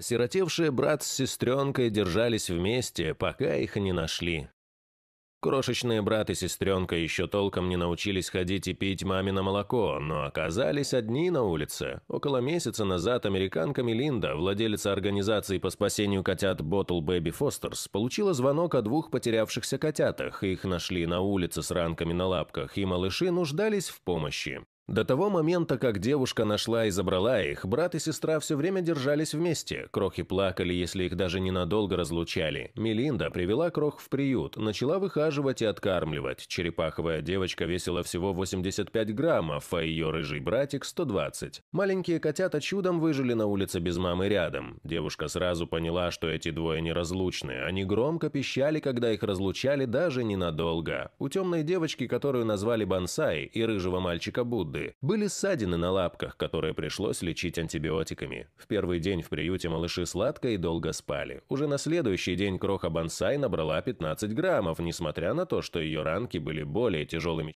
Сиротевшие брат с сестренкой держались вместе, пока их не нашли. Крошечные брат и сестренка еще толком не научились ходить и пить мамино молоко, но оказались одни на улице. Около месяца назад американка Мелинда, владелица организации по спасению котят Bottle Baby Fosters, получила звонок о двух потерявшихся котятах. Их нашли на улице с ранками на лапках, и малыши нуждались в помощи. До того момента, как девушка нашла и забрала их, брат и сестра все время держались вместе. Крохи плакали, если их даже ненадолго разлучали. Мелинда привела Крох в приют, начала выхаживать и откармливать. Черепаховая девочка весила всего 85 граммов, а ее рыжий братик – 120. Маленькие котята чудом выжили на улице без мамы рядом. Девушка сразу поняла, что эти двое неразлучны. Они громко пищали, когда их разлучали даже ненадолго. У темной девочки, которую назвали Бонсай, и рыжего мальчика Будды, годы. Были ссадины на лапках, которые пришлось лечить антибиотиками. В первый день в приюте малыши сладко и долго спали. Уже на следующий день кроха бонсай набрала 15 граммов, несмотря на то, что ее ранки были более тяжелыми,